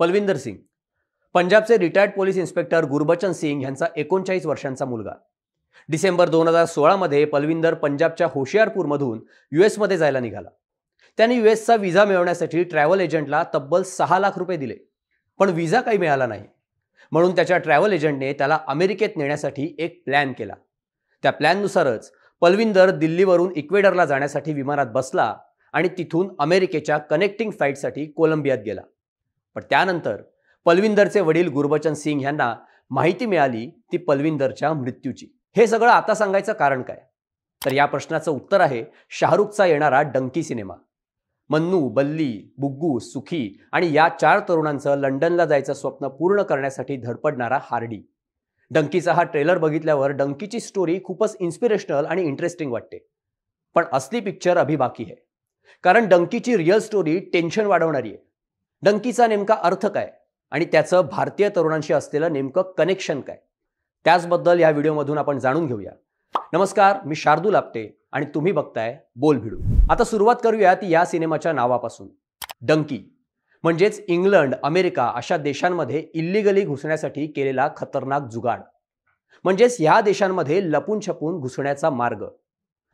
पलविंदर सिंग पंजाबचे retired police inspector Gurbachan Singh यांचा एकोणचाळीस वर्षांचा मुलगा डिसेंबर दोन हजार सोळामध्ये पलविंदर पंजाबच्या होशियारपूरमधून मध्ये जायला निघाला त्याने युएसचा व्हिसा मिळवण्यासाठी ट्रॅव्हल एजंटला तब्बल सहा लाख रुपये दिले पण व्हिसा काही मिळाला नाही म्हणून त्याच्या ट्रॅव्हल एजंटने त्याला अमेरिकेत नेण्यासाठी एक प्लॅन केला त्या प्लॅननुसारच पलविंदर दिल्लीवरून इक्वेडरला जाण्यासाठी विमानात बसला आणि तिथून अमेरिकेच्या कनेक्टिंग फ्लाईटसाठी कोलंबियात गेला पण त्यानंतर पलविंदरचे वडील गुरबचन सिंग यांना माहिती मिळाली ती पलविंदरच्या मृत्यूची हे सगळं आता सांगायचं कारण काय तर या प्रश्नाचं उत्तर आहे शाहरुखचा येणारा डंकी सिनेमा मन्नू बल्ली बुग्गू सुखी आणि या चार तरुणांचं लंडनला जायचं स्वप्न पूर्ण करण्यासाठी धडपडणारा हार्डी डंकीचा हा ट्रेलर बघितल्यावर डंकीची स्टोरी खूपच इन्स्पिरेशनल आणि इंटरेस्टिंग वाटते पण असली पिक्चर अभिबाकी आहे कारण डंकीची रिअल स्टोरी टेन्शन वाढवणारी आहे डंकीचा नेमका अर्थ काय आणि त्याचं भारतीय तरुणांशी असलेलं नेमकं कनेक्शन काय त्याचबद्दल या व्हिडिओमधून आपण जाणून घेऊया नमस्कार मी शार्दूल आपटे आणि तुम्ही बघताय बोल भिडू आता सुरुवात करूयात या सिनेमाच्या नावापासून डंकी म्हणजेच इंग्लंड अमेरिका अशा देशांमध्ये इल्लिगली घुसण्यासाठी केलेला खतरनाक जुगाड म्हणजेच ह्या देशांमध्ये लपून छपून घुसण्याचा मार्ग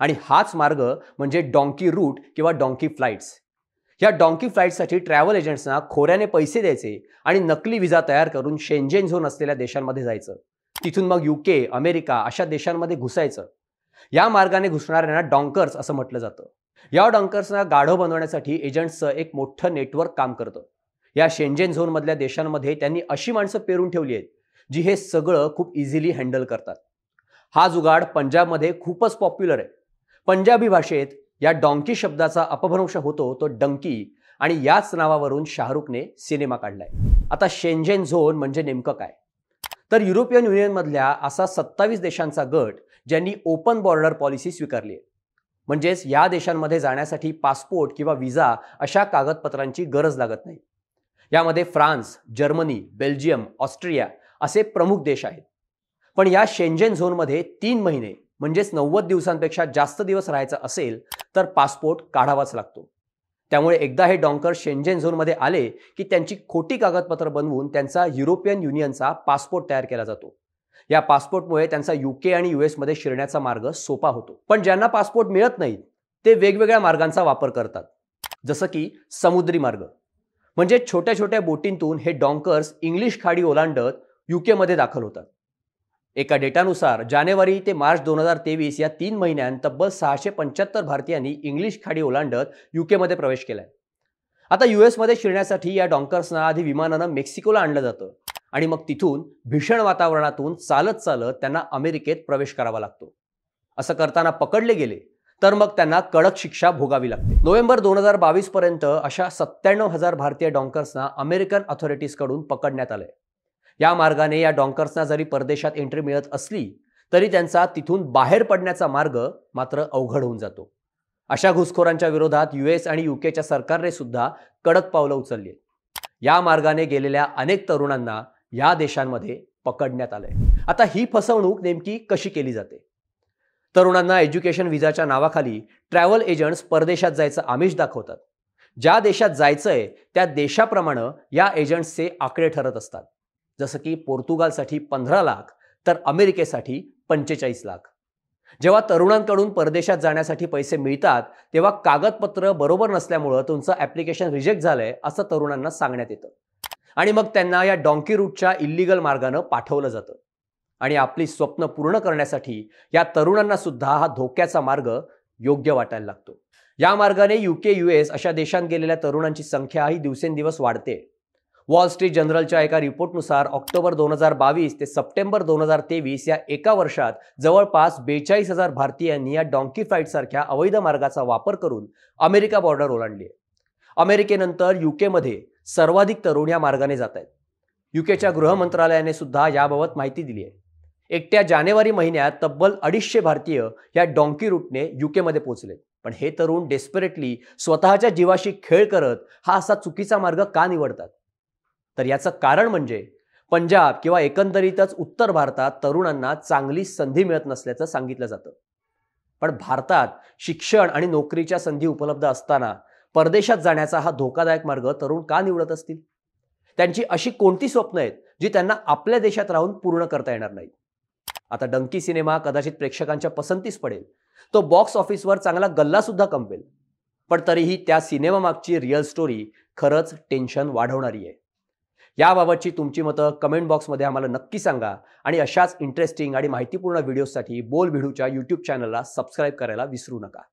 आणि हाच मार्ग म्हणजे डॉंकी रूट किंवा डॉंकी फ्लाईट्स या डॉंकी फ्लाईटसाठी ट्रॅव्हल एजंट्सना खोऱ्याने पैसे द्यायचे आणि नकली विजा तयार करून शेंजेन झोन असलेल्या देशांमध्ये जायचं तिथून मग युके अमेरिका अशा देशांमध्ये घुसायचं या मार्गाने घुसणाऱ्यांना डॉंकर्स असं म्हटलं जातं या डॉंकर्सना गाढव बनवण्यासाठी एजंट्सचं एक मोठं नेटवर्क काम करतं या शेंजेन झोनमधल्या देशांमध्ये त्यांनी अशी माणसं पेरून ठेवली आहेत जी हे सगळं खूप इझिली हँडल करतात हा जुगाड पंजाबमध्ये खूपच पॉप्युलर आहे पंजाबी भाषेत या डोंकी शब्दाचा अपभ्रंश होतो तो डंकी आणि याच नावावरून शाहरुखने सिनेमा काढलाय आता शेंजेन झोन म्हणजे नेमकं काय तर युरोपियन युनियन मधल्या असा सत्तावीस देशांचा गट ज्यांनी ओपन बॉर्डर पॉलिसी स्वीकारली आहे म्हणजेच या देशांमध्ये जाण्यासाठी पासपोर्ट किंवा विजा अशा कागदपत्रांची गरज लागत नाही यामध्ये फ्रान्स जर्मनी बेल्जियम ऑस्ट्रिया असे प्रमुख देश आहेत पण या शेंजेन झोनमध्ये तीन महिने म्हणजेच नव्वद दिवसांपेक्षा जास्त दिवस राहायचं असेल तर पासपोर्ट काढावाच लागतो त्यामुळे एकदा हे डॉंकर शेंजेन झोनमध्ये आले की त्यांची खोटी कागदपत्र बनवून त्यांचा युरोपियन युनियनचा पासपोर्ट तयार केला जातो या पासपोर्टमुळे त्यांचा युके आणि मध्ये शिरण्याचा मार्ग सोपा होतो पण ज्यांना पासपोर्ट मिळत नाही ते वेगवेगळ्या मार्गांचा वापर करतात जसं की समुद्री मार्ग म्हणजे छोट्या छोट्या बोटींतून हे डॉंकर्स इंग्लिश खाडी ओलांडत युकेमध्ये दाखल होतात एका डेटानुसार जानेवारी ते मार्च दोन हजार तेवीस या तीन महिन्यात तब्बल सहाशे पंच्याहत्तर भारतीयांनी इंग्लिश खाडी ओलांडत युकेमध्ये प्रवेश केलाय आता यूएस मध्ये शिरण्यासाठी या डॉंकर्सना आधी विमानानं मेक्सिकोला आणलं जातं आणि मग तिथून भीषण वातावरणातून चालत चालत त्यांना अमेरिकेत प्रवेश करावा लागतो असं करताना पकडले गेले तर मग त्यांना कडक शिक्षा भोगावी लागते नोव्हेंबर दोन हजार बावीस पर्यंत अशा सत्त्याण्णव हजार भारतीय डॉंकर्सना अमेरिकन अथॉरिटीज कडून पकडण्यात आले या मार्गाने या डॉंकर्सना जरी परदेशात एंट्री मिळत असली तरी त्यांचा तिथून बाहेर पडण्याचा मार्ग मात्र अवघड होऊन जातो अशा घुसखोरांच्या विरोधात युएस आणि युकेच्या सरकारने सुद्धा कडक पावलं उचलली या मार्गाने गेलेल्या अनेक तरुणांना या देशांमध्ये पकडण्यात आलंय आता ही फसवणूक नेमकी कशी केली जाते तरुणांना एज्युकेशन व्हिजाच्या नावाखाली ट्रॅव्हल एजंट्स परदेशात जायचं आमिष दाखवतात ज्या देशात जायचंय त्या देशाप्रमाणे या एजंट्सचे आकडे ठरत असतात जसं की पोर्तुगालसाठी पंधरा लाख तर अमेरिकेसाठी पंचेचाळीस लाख जेव्हा तरुणांकडून परदेशात जाण्यासाठी पैसे मिळतात तेव्हा कागदपत्र बरोबर नसल्यामुळं तुमचं ऍप्लिकेशन रिजेक्ट झालंय असं तरुणांना सांगण्यात येतं आणि मग त्यांना या डॉंकी रूटच्या इल्लिगल मार्गानं पाठवलं जातं आणि आपली स्वप्न पूर्ण करण्यासाठी या तरुणांना सुद्धा हा धोक्याचा मार्ग योग्य वाटायला लागतो या मार्गाने युके युएस अशा देशांत गेलेल्या तरुणांची संख्या ही दिवसेंदिवस वाढते वॉल स्ट्रीट जनरलच्या एका रिपोर्टनुसार ऑक्टोबर दोन हजार बावीस ते सप्टेंबर दोन हजार तेवीस या एका वर्षात जवळपास बेचाळीस हजार भारतीयांनी या डॉन्की फ्लाईटसारख्या अवैध मार्गाचा वापर करून अमेरिका बॉर्डर ओलांडली आहे अमेरिकेनंतर युकेमध्ये सर्वाधिक तरुण या मार्गाने जात आहेत युकेच्या गृह मंत्रालयाने सुद्धा याबाबत माहिती दिली आहे एकट्या जानेवारी महिन्यात तब्बल अडीचशे भारतीय या डॉन्की रूटने युकेमध्ये पोहोचले पण हे तरुण डेस्परेटली स्वतःच्या जीवाशी खेळ करत हा असा चुकीचा मार्ग का निवडतात तर याचं कारण म्हणजे पंजाब किंवा एकंदरीतच उत्तर भारतात तरुणांना चांगली संधी मिळत नसल्याचं सांगितलं जातं पण भारतात शिक्षण आणि नोकरीच्या संधी उपलब्ध असताना परदेशात जाण्याचा हा धोकादायक मार्ग तरुण का निवडत असतील त्यांची अशी कोणती स्वप्न आहेत जी त्यांना आपल्या देशात राहून पूर्ण करता येणार नाही आता डंकी सिनेमा कदाचित प्रेक्षकांच्या पसंतीस पडेल तो बॉक्स ऑफिसवर चांगला गल्ला सुद्धा कमवेल पण तरीही त्या सिनेमामागची रिअल स्टोरी खरंच टेन्शन वाढवणारी आहे याबाबतची तुमची मतं कमेंट बॉक्समध्ये आम्हाला नक्की सांगा आणि अशाच इंटरेस्टिंग आणि माहितीपूर्ण व्हिडिओसाठी बोल भिडूच्या यूट्यूब चॅनलला सबस्क्राईब करायला विसरू नका